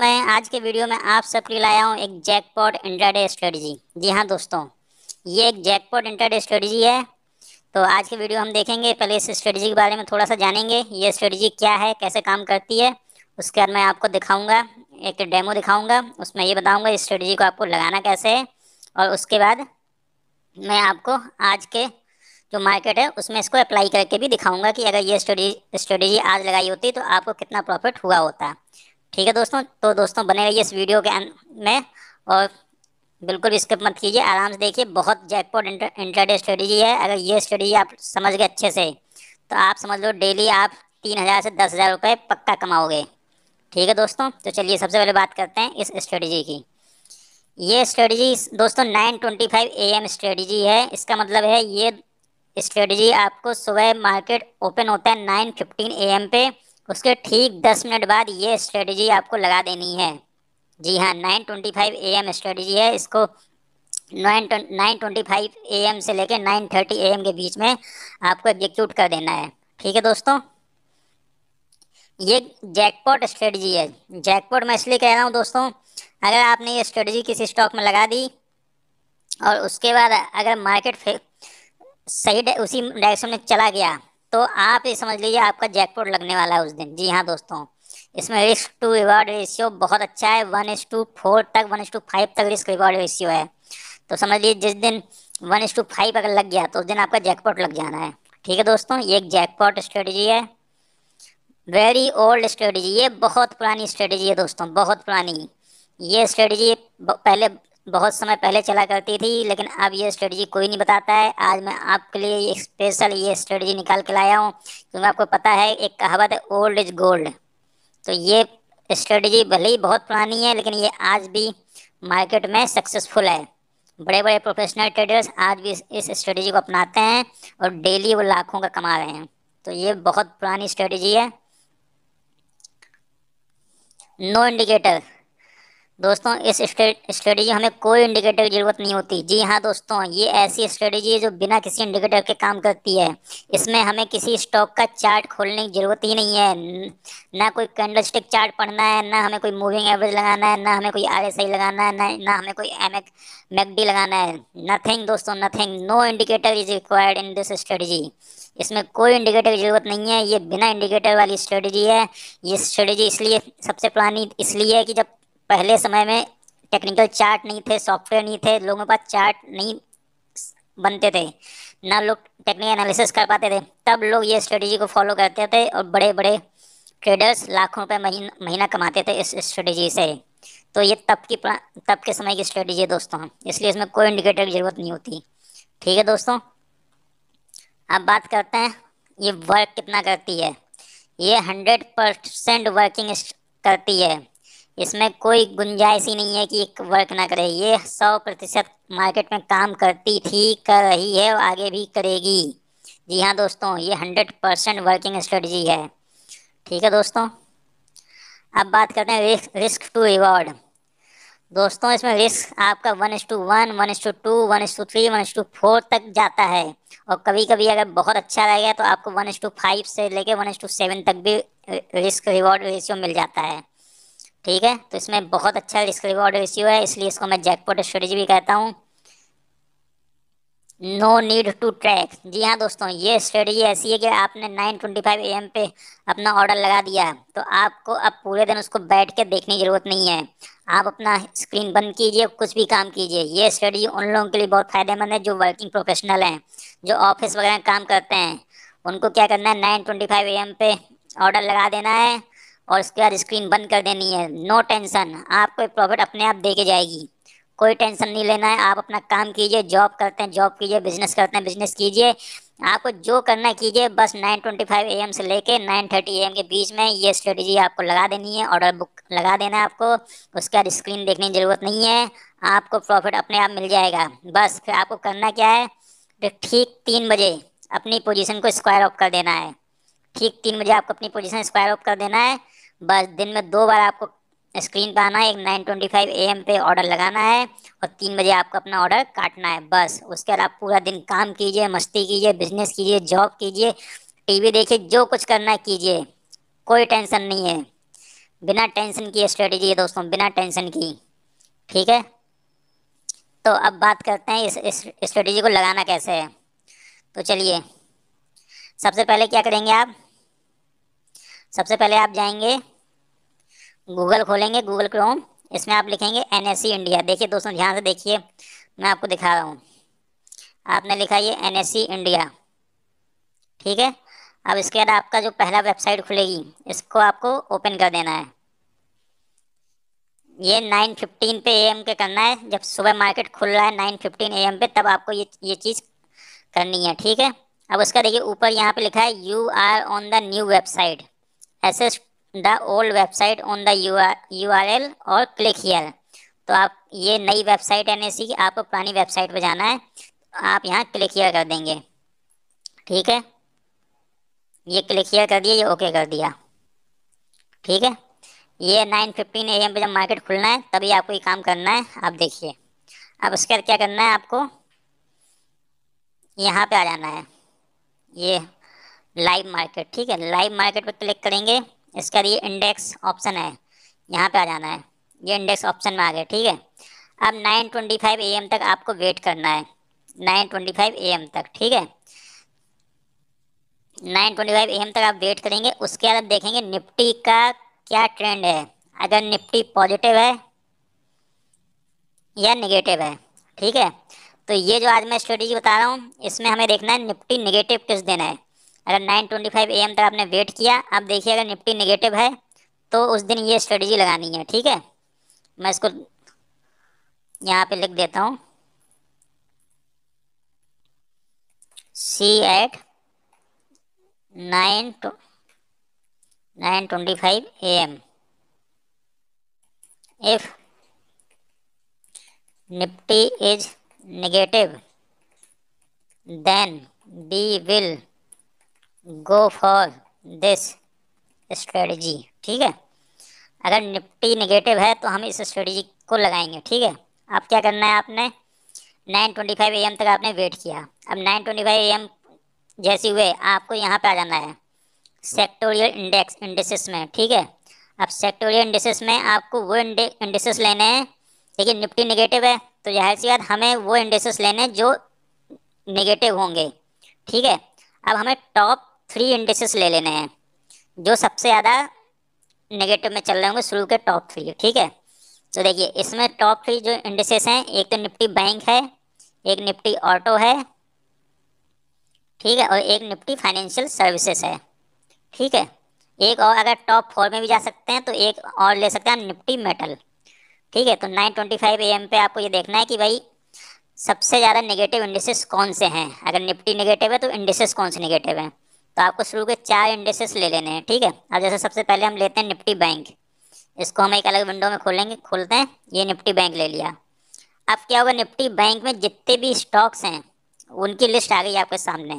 मैं आज के वीडियो में आप सबके लिए लाया हूँ एक जैकपॉट इंटरडे स्ट्रेटजी जी हाँ दोस्तों ये एक जैकपॉट इंटरडे स्ट्रेटजी है तो आज के वीडियो हम देखेंगे पहले इस स्ट्रेटजी के बारे में थोड़ा सा जानेंगे ये स्ट्रेटजी क्या है कैसे काम करती है उसके बाद मैं आपको दिखाऊंगा एक डेमो दिखाऊंगा उसमें ये बताऊंगा इस स्ट्रेटजी को आपको लगाना कैसे है और उसके बाद मैं आपको आज के जो मार्केट है उसमें इसको अप्लाई करके भी दिखाऊंगा कि अगर ये स्ट्रेटजी स्ट्रेटजी आज लगाई होती तो आपको कितना प्रॉफिट हुआ होता ठीक है दोस्तों तो दोस्तों बने रहिए इस वीडियो के में और बिल्कुल भी स्किप मत कीजिए आराम से देखिए बहुत जैकपॉट इंटरडे स्ट्रेटेजी है अगर ये स्ट्रेटेजी आप समझ गए अच्छे से तो आप समझ लो डेली आप तीन हज़ार से दस हज़ार रुपये पक्का कमाओगे ठीक है दोस्तों तो चलिए सबसे पहले बात करते हैं इस स्ट्रेटजी की ये स्ट्रेटजी दोस्तों nine twenty five A M strategy है इसका मतलब है ये स्ट्रेटजी आपको सुबह मार्केट ओपन होता है नाइन फिफ्टीन ए एम पे उसके ठीक दस मिनट बाद ये स्ट्रेटजी आपको लगा देनी है जी हाँ nine twenty five A M strategy है इसको nine nine twenty five A M से लेकर नाइन थर्टी ए एम के बीच में आपको एग्जीक्यूट कर देना है ठीक है दोस्तों ये जैकपॉट स्ट्रेटजी है जैकपॉट मैं इसलिए कह रहा हूँ दोस्तों अगर आपने ये स्ट्रेटजी किसी स्टॉक में लगा दी और उसके बाद अगर मार्केट सही उसी डायरेक्शन में चला गया तो आप ये समझ लीजिए आपका जैकपॉट लगने वाला है उस दिन जी हाँ दोस्तों इसमें रिस्क टू रिवार्ड रेशियो बहुत अच्छा है वन एस टू फोर तक वन इस टू फाइव तक रिस्क रिवार्ड रेशियो है तो समझ लीजिए जिस दिन वन एस टू फाइव अगर लग गया तो उस दिन आपका जैकपॉट लग जाना है ठीक है दोस्तों ये एक जैकपॉट स्ट्रेटजी है वेरी ओल्ड स्ट्रेटजी ये बहुत पुरानी स्ट्रेटजी है दोस्तों बहुत पुरानी ये स्ट्रेटजी पहले बहुत समय पहले चला करती थी लेकिन अब ये स्ट्रेटजी कोई नहीं बताता है आज मैं आपके लिए ये स्पेशल ये स्ट्रेटजी निकाल के लाया हूँ क्योंकि आपको पता है एक कहावत है ओल्ड इज गोल्ड तो ये स्ट्रेटजी भले ही बहुत पुरानी है लेकिन ये आज भी मार्केट में सक्सेसफुल है बड़े बड़े प्रोफेशनल ट्रेडर्स आज भी इस स्ट्रेटजी को अपनाते हैं और डेली वो लाखों का कमा रहे हैं तो ये बहुत पुरानी स्ट्रेटजी है नो इंडिकेटर दोस्तों इस स्ट्रेटेजी हमें कोई इंडिकेटर की ज़रूरत नहीं होती जी हाँ दोस्तों ये ऐसी स्ट्रेटेजी है जो बिना किसी इंडिकेटर के काम करती है इसमें हमें किसी स्टॉक का चार्ट खोलने की ज़रूरत ही नहीं है ना कोई कैंडल स्टिक चार्ट पढ़ना है ना हमें कोई मूविंग एवरेज लगाना है ना हमें कोई आर लगाना है ना ना हमें कोई एम एक लगाना है नथिंग दोस्तों nothing no indicator is required in this strategy इसमें कोई इंडिकेटर की ज़रूरत नहीं है ये बिना इंडिकेटर वाली स्ट्रेटजी है ये स्ट्रेटेजी इसलिए सबसे पुरानी इसलिए है कि जब पहले समय में टेक्निकल चार्ट नहीं थे सॉफ्टवेयर नहीं थे लोगों के पास चार्ट नहीं बनते थे ना लोग टेक्निकल एनालिसिस कर पाते थे तब लोग ये स्ट्रेटजी को फॉलो करते थे और बड़े बड़े ट्रेडर्स लाखों रुपये महीन, महीना कमाते थे इस स्ट्रेटजी से तो ये तब की तब के समय की स्ट्रेटजी है दोस्तों इसलिए इसमें कोई इंडिकेटर की ज़रूरत नहीं होती ठीक है दोस्तों अब बात करते हैं ये वर्क कितना करती है ये हंड्रेड परसेंट वर्किंग करती है इसमें कोई गुंजाइश ही नहीं है कि वर्क ना करे ये सौ प्रतिशत मार्केट में काम करती थी कर रही है और आगे भी करेगी जी हाँ दोस्तों ये हंड्रेड परसेंट वर्किंग स्ट्रेटजी है ठीक है दोस्तों अब बात करते हैं रिस्क रिस्क टू रिवॉर्ड दोस्तों इसमें रिस्क आपका one is to one one is to two one is to three one is to four तक जाता है और कभी कभी अगर बहुत अच्छा रह गया तो आपको वन एस टू फाइव से लेके वन एस टू सेवन तक भी रिस्क रिवॉर्ड रेशियो मिल जाता है ठीक है तो इसमें बहुत अच्छा रिस्क रिवॉर्ड रिसीव है इसलिए इसको मैं जैकपॉट स्ट्रेटजी भी कहता हूँ नो नीड टू ट्रैक जी हाँ दोस्तों ये स्ट्रेटजी ऐसी है कि आपने 9:25 ट्वेंटी एम पे अपना ऑर्डर लगा दिया है तो आपको अब पूरे दिन उसको बैठ के देखने की ज़रूरत नहीं है आप अपना स्क्रीन बंद कीजिए कुछ भी काम कीजिए ये स्ट्रेटजी उन लोगों के लिए बहुत फ़ायदेमंद है जो वर्किंग प्रोफेशनल हैं जो ऑफिस वगैरह काम करते हैं उनको क्या करना है नाइन ट्वेंटी फाइव पे ऑर्डर लगा देना है और उसके बाद स्क्रीन बंद कर देनी है नो टेंशन आपको प्रॉफिट अपने आप दे के जाएगी कोई टेंशन नहीं लेना है आप अपना काम कीजिए जॉब करते हैं जॉब कीजिए बिजनेस करते हैं बिजनेस कीजिए आपको जो करना कीजिए बस 9:25 एम से लेके 9:30 एम के बीच में ये स्ट्रेटजी आपको लगा देनी है ऑर्डर बुक लगा देना है आपको उसके बाद स्क्रीन देखने की ज़रूरत नहीं है आपको प्रॉफिट अपने आप मिल जाएगा बस फिर आपको करना क्या है ठीक तीन बजे अपनी पोजिशन को स्क्वायर ऑफ कर देना है ठीक तीन बजे आपको अपनी पोजिशन स्क्वायर ऑफ कर देना है बस दिन में दो बार आपको स्क्रीन पर आना है एक nine twenty five A M पे ऑर्डर लगाना है और तीन बजे आपको अपना ऑर्डर काटना है बस उसके बाद आप पूरा दिन काम कीजिए मस्ती कीजिए बिजनेस कीजिए जॉब कीजिए टीवी देखिए जो कुछ करना है कीजिए कोई टेंशन नहीं है बिना टेंशन की स्ट्रेटेजी है दोस्तों बिना टेंशन की ठीक है तो अब बात करते हैं इस स्ट्रेटेजी को लगाना कैसे है तो चलिए सबसे पहले क्या करेंगे आप सबसे पहले आप जाएंगे गूगल खोलेंगे गूगल क्रोम इसमें आप लिखेंगे एन इंडिया e देखिए दोस्तों ध्यान से देखिए मैं आपको दिखा रहा हूँ आपने लिखा ये एन इंडिया e ठीक है अब इसके बाद आपका जो पहला वेबसाइट खुलेगी इसको आपको ओपन कर देना है ये नाइन फिफ्टीन पे एम के करना है जब सुबह मार्केट खुल रहा है नाइन फिफ्टीन एम पे तब आपको ये ये चीज़ करनी है ठीक है अब उसका देखिए ऊपर यहाँ पे लिखा है you are on the new website access the old website U R L और क्लिक here तो आप ये नई वेबसाइट है की आपको पुरानी वेबसाइट पर जाना है आप यहाँ क्लिक हियर कर देंगे ठीक है ये क्लिक हियर कर दिया ये ओके कर दिया ठीक है ये नाइन फिफ्टीन ए एम पर जब मार्केट खुलना है तभी आपको ये काम करना है आप देखिए अब उसके बाद क्या करना है आपको यहाँ पे आ जाना है ये लाइव मार्केट ठीक है लाइव मार्केट पर क्लिक करेंगे इसका ये इंडेक्स ऑप्शन है यहाँ पे आ जाना है ये इंडेक्स ऑप्शन में आ गया ठीक है अब 9:25 ट्वेंटी एम तक आपको वेट करना है 9:25 ट्वेंटी एम तक ठीक है 9:25 ट्वेंटी एम तक आप वेट करेंगे उसके बाद देखेंगे निफ्टी का क्या ट्रेंड है अगर निफ्टी पॉजिटिव है या निगेटिव है ठीक है तो ये जो आज मैं स्ट्रेटेजी बता रहा हूँ इसमें हमें देखना है निफ्टी निगेटिव किस दिन है अगर 925 एम तक आपने वेट किया आप देखिए अगर निफ्टी निगेटिव है तो उस दिन ये स्ट्रेटजी लगानी है ठीक है मैं इसको यहाँ पे लिख देता हूँ see at nine nine twenty five A M if Nifty is negative then we will go for this strategy ठीक है अगर निफ्टी नेगेटिव है तो हम इस स्ट्रेटजी को लगाएंगे ठीक है अब क्या करना है आपने 9:25 एम तक आपने वेट किया अब 9:25 एम जैसे हुए आपको यहाँ पे आ जाना है सेक्टोरियल इंडेक्स इंडेसिस में ठीक है अब सेक्टोरियल इंडेसिस में आपको वो इंडेसिस लेने हैं लेकिन निफ्टी निगेटिव है तो जाहिर सी बात हमें वो इंडेसिस लेने जो निगेटिव होंगे ठीक है अब हमें टॉप थ्री इंडेसेस ले लेने हैं जो सबसे ज़्यादा नेगेटिव में चल रहे होंगे शुरू के टॉप थ्री ठीक है तो देखिए इसमें टॉप थ्री जो इंडेसेस हैं एक तो निफ्टी बैंक है एक निफ्टी ऑटो है ठीक है और एक निफ्टी फाइनेंशियल सर्विसेज है ठीक है एक और अगर टॉप फोर में भी जा सकते हैं तो एक और ले सकते हैं निफ्टी मेटल ठीक है तो nine twenty five A M पे आपको ये देखना है कि भाई सबसे ज़्यादा नेगेटिव इंडेसेस कौन से हैं अगर निफ्टी नेगेटिव है तो इंडेसेस कौन से नेगेटिव हैं तो आपको शुरू के चार इंडेसेस ले लेने हैं ठीक है अब जैसे सबसे पहले हम लेते हैं निफ्टी बैंक इसको हम एक अलग विंडो में खोलेंगे खोलते हैं ये निफ्टी बैंक ले लिया अब क्या होगा निफ्टी बैंक में जितने भी स्टॉक्स हैं उनकी लिस्ट आ गई आपके सामने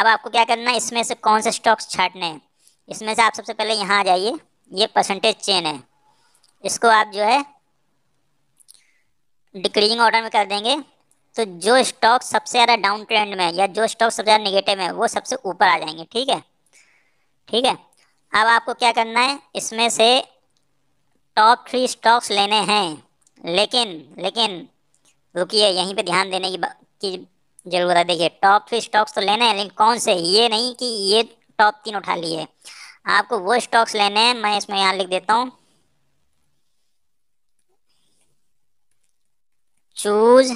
अब आपको क्या करना है इसमें से कौन से स्टॉक्स छाटने हैं इसमें से आप सबसे पहले यहाँ आ जाइए ये परसेंटेज चेन है इसको आप जो है डिक्रीजिंग ऑर्डर में कर देंगे तो जो स्टॉक सबसे ज़्यादा डाउन ट्रेंड में या जो स्टॉक सबसे ज़्यादा निगेटिव है वो सबसे ऊपर आ जाएंगे ठीक है ठीक है अब आपको क्या करना है इसमें से टॉप थ्री स्टॉक्स लेने हैं लेकिन लेकिन रुकिए यहीं पे ध्यान देने की, की ज़रूरत है देखिए टॉप थ्री स्टॉक्स तो लेने हैं लेकिन कौन से ये नहीं कि ये टॉप तीन उठा लिए आपको वो स्टॉक्स लेने हैं मैं इसमें यहाँ लिख देता हूँ चूज़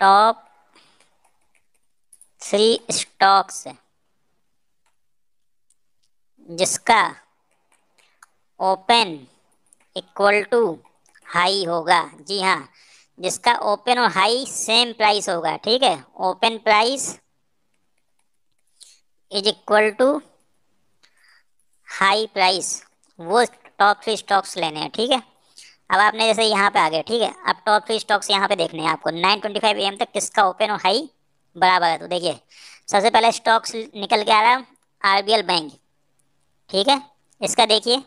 टॉप थ्री स्टॉक्स जिसका ओपन इक्वल टू हाई होगा जी हाँ जिसका ओपन और हाई सेम प्राइस होगा ठीक है open price is equal to high price वो टॉप थ्री स्टॉक्स लेने हैं ठीक है अब आपने जैसे यहाँ पे आ गए ठीक है अब टॉप थ्री स्टॉक्स यहाँ पे देखने हैं आपको 9:25 एम तक किसका ओपन और हाई बराबर है तो देखिए सबसे पहले स्टॉक्स निकल के आ रहा है आर बैंक ठीक है इसका देखिए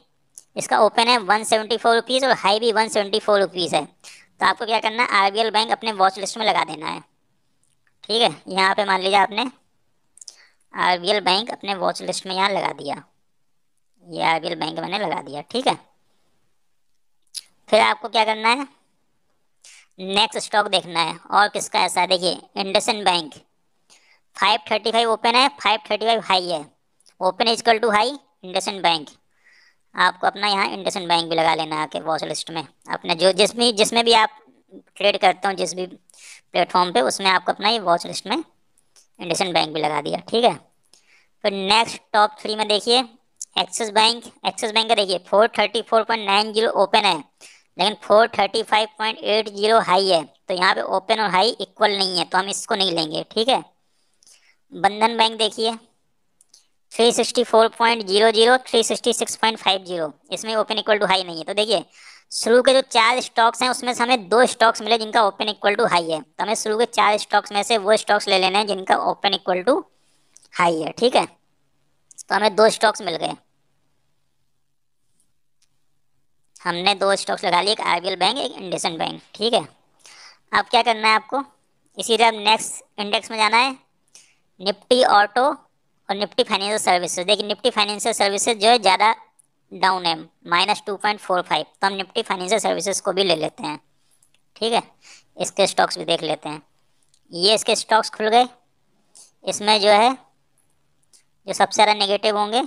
इसका ओपन है वन सेवेंटी और हाई भी वन सेवेंटी है तो आपको क्या करना है आर बैंक अपने वॉच लिस्ट में लगा देना है ठीक है यहाँ पर मान लीजिए आपने आर बैंक अपने वॉच लिस्ट में यहाँ लगा दिया ये आर बैंक मैंने लगा दिया ठीक है फिर आपको क्या करना है नेक्स्ट स्टॉक देखना है और किसका ऐसा है देखिए इंडसन बैंक 535 ओपन है 535 हाई है open equal to high IndusInd bank आपको अपना यहाँ इंडसन बैंक भी लगा लेना आके वॉच लिस्ट में अपने जो जिसमें जिसमें भी आप ट्रेड करते हो जिस भी प्लेटफॉर्म पे उसमें आपको अपना ये वॉच लिस्ट में इंडसन बैंक भी लगा दिया ठीक है फिर नेक्स्ट टॉप थ्री में देखिए एक्सिस बैंक एक्सिस बैंक का देखिए four thirty four point nine zero open है लेकिन 435.80 हाई है तो यहाँ पे ओपन और हाई इक्वल नहीं है तो हम इसको नहीं लेंगे ठीक है बंधन बैंक देखिए 364.00 366.50 इसमें ओपन इक्वल टू हाई नहीं है तो देखिए शुरू के जो चार स्टॉक्स हैं उसमें से हमें दो स्टॉक्स मिले जिनका ओपन इक्वल टू हाई है तो हमें शुरू के चार स्टॉक्स में से वो स्टॉक्स ले लेने हैं जिनका ओपन इक्वल टू हाई है ठीक है तो हमें दो स्टॉक्स मिल गए हमने दो स्टॉक्स लगा लिए एक आर बैंक एक इंडसन बैंक ठीक है अब क्या करना है आपको इसी तरह नेक्स्ट इंडेक्स में जाना है निफ्टी ऑटो और निफ्टी फाइनेंशियल सर्विसेज देखिए निफ्टी फाइनेंशियल सर्विसेज जो है ज़्यादा डाउन है minus two point four five तो हम निफ्टी फाइनेंशियल सर्विसेज को भी ले लेते हैं ठीक है इसके स्टॉक्स भी देख लेते हैं ये इसके स्टॉक्स खुल गए इसमें जो है जो सबसे ज़्यादा नेगेटिव होंगे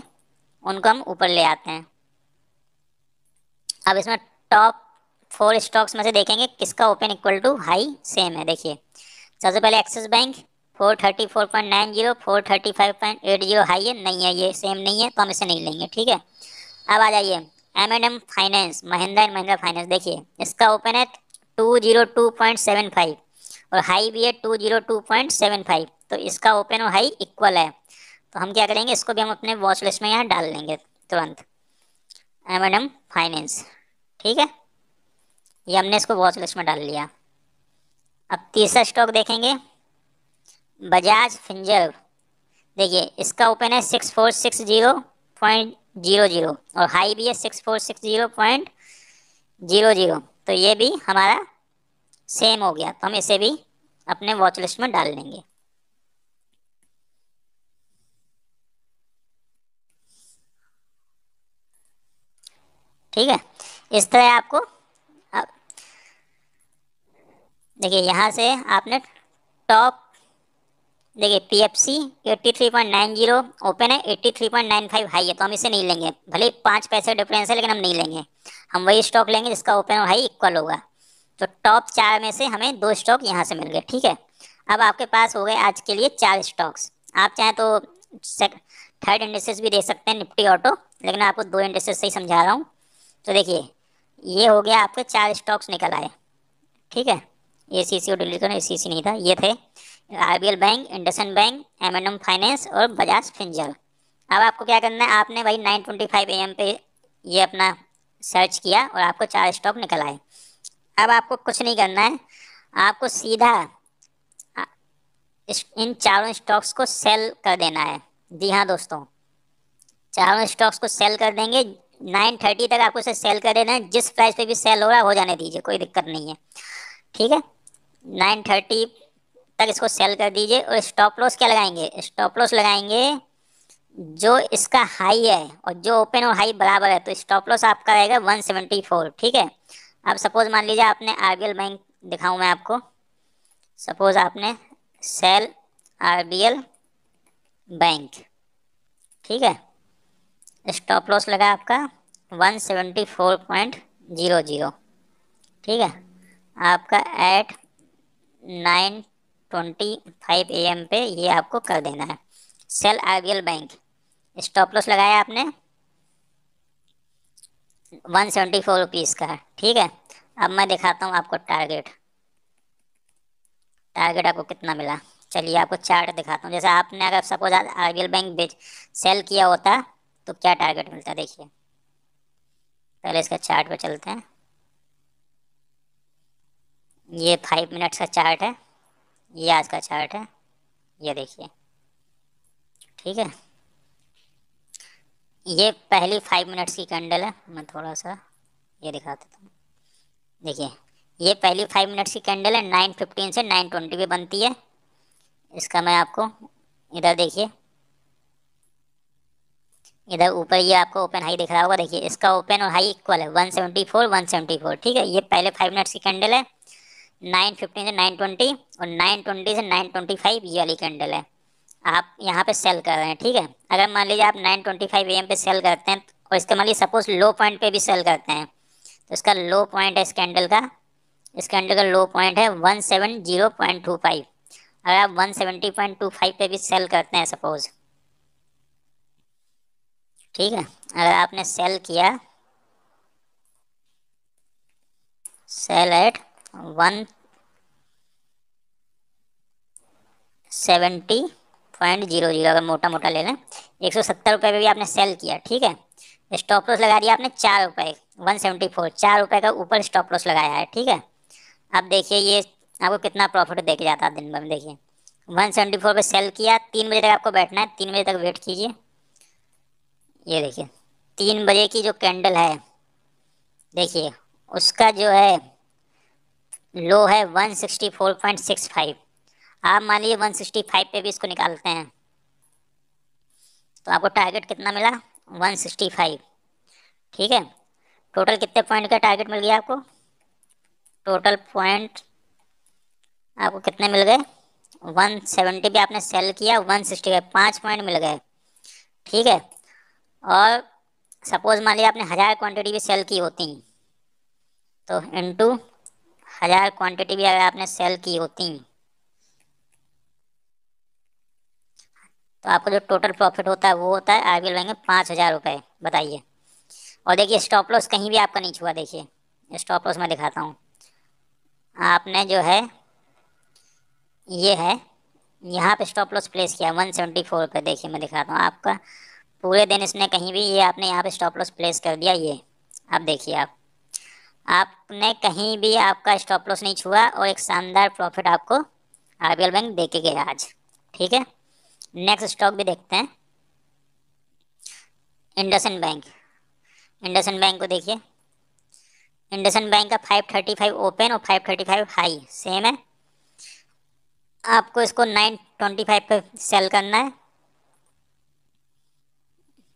उनको हम ऊपर ले आते हैं अब इसमें टॉप फोर स्टॉक्स में से देखेंगे किसका open equal to high same है देखिए सबसे पहले एक्सिस बैंक 434.90 435.80 हाई है नहीं है ये सेम नहीं है तो हम इसे नहीं लेंगे ठीक है अब आ जाइए M and M finance Mahindra and Mahindra finance देखिए इसका ओपन है 202.75 और हाई भी है 202.75 तो इसका ओपन और हाई इक्वल है तो हम क्या करेंगे इसको भी हम अपने वॉच लिस्ट में यहाँ डाल लेंगे तुरंत एम एंड एम फाइनेंस ठीक है ये हमने इसको वॉच लिस्ट में डाल लिया अब तीसरा स्टॉक देखेंगे बजाज फिंजर देखिए इसका ओपन है six four six zero point zero zero और हाई भी है six four six zero point zero zero तो ये भी हमारा सेम हो गया तो हम इसे भी अपने वॉच लिस्ट में डाल लेंगे ठीक है इस तरह आपको आप, देखिए यहाँ से आपने टॉप देखिए P F C eighty three point nine zero open है eighty three point nine five high है तो हम इसे नहीं लेंगे भले पाँच पैसे डिफरेंस है लेकिन हम नहीं लेंगे हम वही स्टॉक लेंगे जिसका ओपन और हाई इक्वल होगा तो टॉप चार में से हमें दो स्टॉक यहाँ से मिल गए ठीक है अब आपके पास हो गए आज के लिए चार स्टॉक्स आप चाहें तो थर्ड इंडस्ट्रीज भी दे सकते हैं निफ्टी ऑटो लेकिन आपको दो इंडस्ट्रीज से ही समझा रहा हूँ तो देखिए ये हो गया आपके चार स्टॉक्स निकल आए ठीक है ए सी सी और डिलीट करना ए सी सी नहीं था ये थे R B L bank IndusInd bank M and M finance और बजाज फिंजल अब आपको क्या करना है आपने भाई nine twenty five A M पे ये अपना सर्च किया और आपको चार स्टॉक निकल आए अब आपको कुछ नहीं करना है आपको सीधा इन चारों स्टॉक्स को सेल कर देना है जी हाँ दोस्तों चारों स्टॉक्स को सेल कर देंगे नाइन थर्टी तक आपको उसे सेल कर देना है जिस प्राइस पे भी सेल हो रहा है हो जाने दीजिए कोई दिक्कत नहीं है ठीक है नाइन थर्टी तक इसको सेल कर दीजिए और स्टॉप लॉस क्या लगाएंगे स्टॉप लॉस लगाएंगे जो इसका हाई है और जो ओपन और हाई बराबर है तो स्टॉप लॉस आपका रहेगा वन सेवेंटी फोर ठीक है अब सपोज मान लीजिए आपने आर बी एल बैंक दिखाऊँ मैं आपको सपोज आपने sell R B L bank ठीक है स्टॉप लॉस लगा आपका 174.00 ठीक है आपका एट 9:25 एम पे ये आपको कर देना है sell RBL bank stop loss लगाया आपने वन सेवेंटी फोर रुपीज़ का ठीक है अब मैं दिखाता हूँ आपको टारगेट टारगेट आपको कितना मिला चलिए आपको चार्ट दिखाता हूँ जैसे आपने अगर suppose R B L bank बेच सेल किया होता तो क्या टारगेट मिलता है देखिए पहले इसका चार्ट पर चलते हैं ये फाइव मिनट्स का चार्ट है ये आज का चार्ट है ये देखिए ठीक है ये पहली फाइव मिनट्स की कैंडल है मैं थोड़ा सा ये दिखा देता हूँ देखिए ये पहली फाइव मिनट्स की कैंडल है नाइन फिफ्टीन से नाइन ट्वेंटी पे बनती है इसका मैं आपको इधर देखिए इधर ऊपर ये आपको ओपन हाई दिख रहा होगा देखिए इसका ओपन और हाई इक्वल है 174 174 ठीक है ये पहले फाइव मिनट्स की कैंडल है 915 से 920 और 920 से 925 ये वाली कैंडल है आप यहाँ पे सेल कर रहे हैं ठीक है अगर मान लीजिए आप 925 एम पे सेल करते हैं और इसका मान लीजिए सपोज लो पॉइंट पे भी सेल करते हैं तो इसका लो पॉइंट है इस कैंडल का इस कैंडल का लो पॉइंट है फाइव अगर आप फाइव पे भी सेल करते हैं सपोज़ ठीक है अगर आपने सेल किया sell at one seventy point zero zero अगर मोटा मोटा ले लें एक सौ सत्तर रुपये पर भी आपने सेल किया ठीक है स्टॉप लॉस लगा दिया आपने चार रुपये वन सेवेंटी फोर चार रुपये का ऊपर स्टॉप लॉस लगाया है ठीक है अब देखिए ये आपको कितना प्रॉफिट देके जाता है दिन भर में देखिए वन सेवेंटी फोर पर सेल किया तीन बजे तक आपको बैठना है तीन बजे तक वेट कीजिए ये देखिए तीन बजे की जो कैंडल है देखिए उसका जो है लो है 164.65 आप मान लीजिए 165 पे भी इसको निकालते हैं तो आपको टारगेट कितना मिला 165 ठीक है टोटल कितने पॉइंट का टारगेट मिल गया आपको टोटल पॉइंट आपको कितने मिल गए 170 भी आपने सेल किया 165 पाँच पॉइंट मिल गए ठीक है और सपोज मान लिया आपने हज़ार क्वांटिटी भी सेल की होती तो इनटू हज़ार क्वांटिटी भी अगर आपने सेल की होती तो आपको जो टोटल प्रॉफिट होता है वो होता है आगे लगेंगे पाँच हज़ार रुपये बताइए और देखिए स्टॉप लॉस कहीं भी आपका नहीं छुआ देखिए स्टॉप लॉस मैं दिखाता हूँ आपने जो है ये है यहाँ पे स्टॉप लॉस प्लेस किया वन सेवेंटी फोर पर देखिए मैं दिखाता हूँ आपका पूरे दिन इसने कहीं भी ये आपने यहाँ पे स्टॉप लॉस प्लेस कर दिया ये आप देखिए आप आपने कहीं भी आपका स्टॉप लॉस नहीं छुआ और एक शानदार प्रॉफिट आपको एल बैंक दे के गया आज ठीक है नेक्स्ट स्टॉक भी देखते हैं इंडसन बैंक इंडसन बैंक को देखिए इंडसन बैंक का 535 ओपन और 535 हाई सेम है आपको इसको 925 पे सेल करना है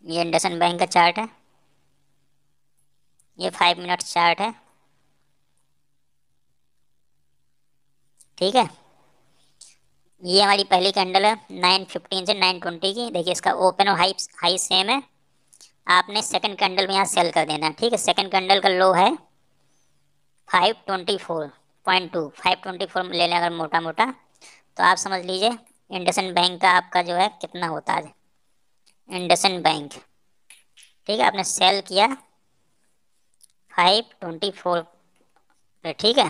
ये इंडसन बैंक का चार्ट है ये फाइव मिनट चार्ट है ठीक है ये हमारी पहली कैंडल है नाइन फिफ्टीन से नाइन ट्वेंटी की देखिए इसका ओपन और हाई हाई सेम है आपने सेकंड कैंडल में यहाँ सेल कर देना है ठीक है सेकंड कैंडल का लो है five twenty four point two five twenty four ले लें अगर मोटा मोटा तो आप समझ लीजिए इंडसन बैंक का आपका जो है कितना होता है इंडसन बैंक ठीक है आपने सेल किया फाइव ट्वेंटी फोर पे ठीक है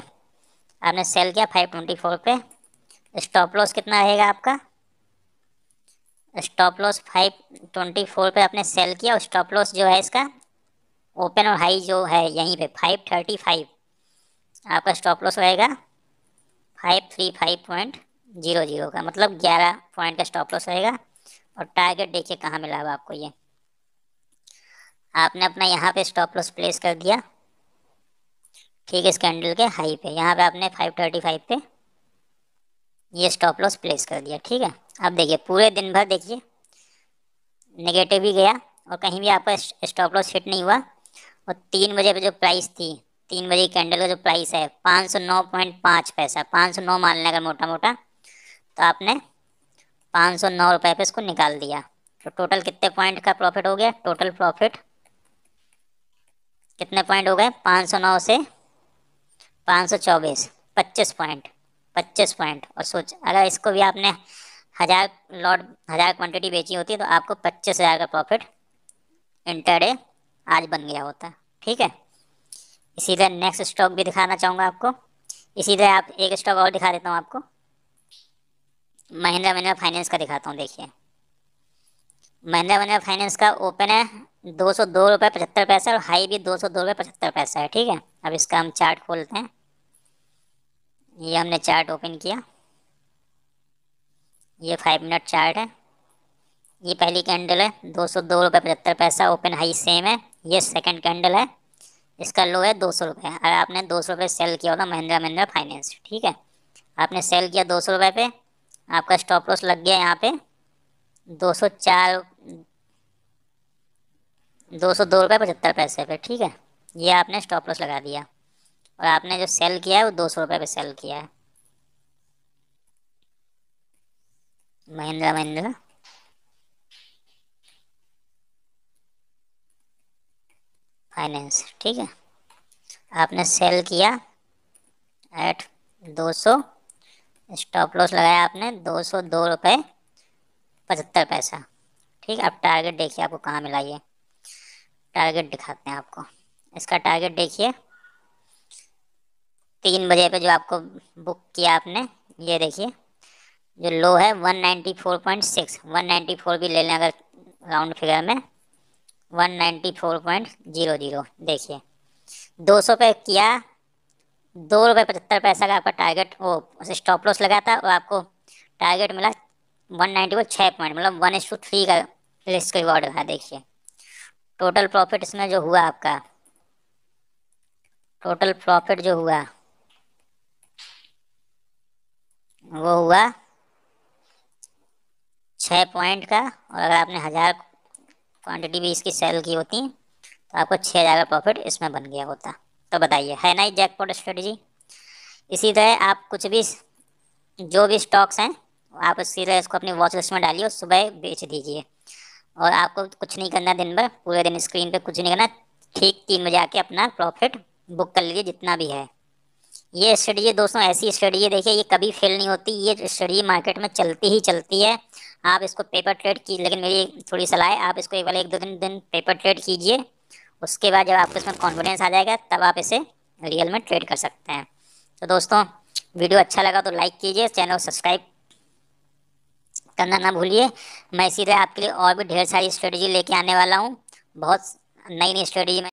आपने सेल किया फाइव ट्वेंटी फोर पे स्टॉप लॉस कितना रहेगा आपका stop loss five twenty four पर आपने सेल किया और स्टॉप लॉस जो है इसका ओपन और हाई जो है यहीं पे फाइव थर्टी फाइव आपका स्टॉप लॉस रहेगा five three five point zero zero का मतलब ग्यारह पॉइंट का स्टॉप लॉस रहेगा और टारगेट देखिए कहाँ मिला हुआ आपको ये आपने अपना यहाँ पे स्टॉप लॉस प्लेस कर दिया ठीक है इस कैंडल के हाई पे यहाँ पे आपने 535 पे ये स्टॉप लॉस प्लेस कर दिया ठीक है अब देखिए पूरे दिन भर देखिए नेगेटिव भी गया और कहीं भी आपका स्टॉप लॉस हिट नहीं हुआ और तीन बजे पे जो प्राइस थी तीन बजे कैंडल का जो प्राइस है पाँच सौ नौ पॉइंट पाँच पैसा पाँच सौ नौ मान लें अगर मोटा मोटा तो आपने पाँच सौ नौ रुपये पर इसको निकाल दिया तो टोटल कितने पॉइंट का प्रॉफिट हो गया टोटल प्रॉफिट कितने पॉइंट हो गए पाँच सौ नौ से पाँच सौ चौबीस पच्चीस पॉइंट पच्चीस पॉइंट और सोच अगर इसको भी आपने हज़ार लॉट हज़ार क्वांटिटी बेची होती तो आपको पच्चीस हज़ार का प्रॉफिट इंटरडे आज बन गया होता ठीक है इसी तरह नेक्स्ट स्टॉक भी दिखाना चाहूँगा आपको इसी तरह आप एक स्टॉक और दिखा देता हूँ आपको महिंद्रा महिंद्रा फाइनेंस का दिखाता हूँ देखिए महिंद्रा महिंद्रा फाइनेंस का ओपन है दो सौ दो रुपये पचहत्तर पैसा और हाई भी दो सौ दो रुपये पचहत्तर पैसा है ठीक है अब इसका हम चार्ट खोलते हैं ये हमने चार्ट ओपन किया ये फाइव मिनट चार्ट है ये पहली कैंडल है दो सौ दो रुपये पचहत्तर पैसा ओपन हाई सेम है ये सेकंड कैंडल है इसका लो है दो सौ रुपये और आपने दो सौ रुपये सेल किया होगा महिंद्रा महिंद्रा फाइनेंस ठीक है आपने सेल किया दो सौ रुपये पे आपका स्टॉप लॉस लग गया यहाँ पे 204 दो सौ दो रुपये पचहत्तर पैसे पे ठीक है ये आपने स्टॉप लॉस लगा दिया और आपने जो सेल किया है वो दो सौ रुपये पे सेल किया है महिंद्रा महिंद्रा फाइनेंस ठीक है आपने सेल किया एट दो सौ स्टॉप लॉस लगाया आपने दो सौ दो रुपये पचहत्तर पैसा ठीक अब टारगेट देखिए आपको कहाँ मिला ये टारगेट दिखाते हैं आपको इसका टारगेट देखिए तीन बजे पे जो आपको बुक किया आपने ये देखिए जो लो है 194.6 194 भी ले लें अगर राउंड फिगर में 194.00 देखिए 200 पे किया दो रुपये पचहत्तर पैसा का आपका टारगेट वो स्टॉप लॉस लगा था और आपको टारगेट मिला वन नाइन्टी को छः पॉइंट मतलब वन एस टू थ्री का रिस्क रिवॉर्ड रहा देखिए टोटल प्रॉफिट इसमें जो हुआ आपका टोटल प्रॉफिट जो हुआ वो हुआ छः पॉइंट का और अगर आपने हज़ार क्वांटिटी भी इसकी सेल की होती तो आपको छः हज़ार का प्रॉफिट इसमें बन गया होता तो बताइए है ना ही जैकपॉट स्ट्रेटजी इसी तरह आप कुछ भी जो भी स्टॉक्स हैं आप इसी तरह इसको अपनी वॉच लिस्ट में डालिए और सुबह बेच दीजिए और आपको कुछ नहीं करना दिन भर पूरे दिन स्क्रीन पे कुछ नहीं करना ठीक तीन बजे आके अपना प्रॉफिट बुक कर लीजिए जितना भी है ये स्ट्रेटजी दोस्तों ऐसी स्ट्रेटजी देखिए ये कभी फेल नहीं होती ये स्ट्रेटजी मार्केट में चलती ही चलती है आप इसको पेपर ट्रेड की लेकिन मेरी थोड़ी सलाह है आप इसको एक वाले एक दो दिन दिन पेपर ट्रेड कीजिए उसके बाद जब आपको इसमें कॉन्फिडेंस आ जाएगा तब आप इसे रियल में ट्रेड कर सकते हैं तो दोस्तों वीडियो अच्छा लगा तो लाइक कीजिए चैनल सब्सक्राइब करना ना भूलिए मैं इसी तरह आपके लिए और भी ढेर सारी स्ट्रेटजी लेके आने वाला हूँ बहुत नई नई स्ट्रेटजी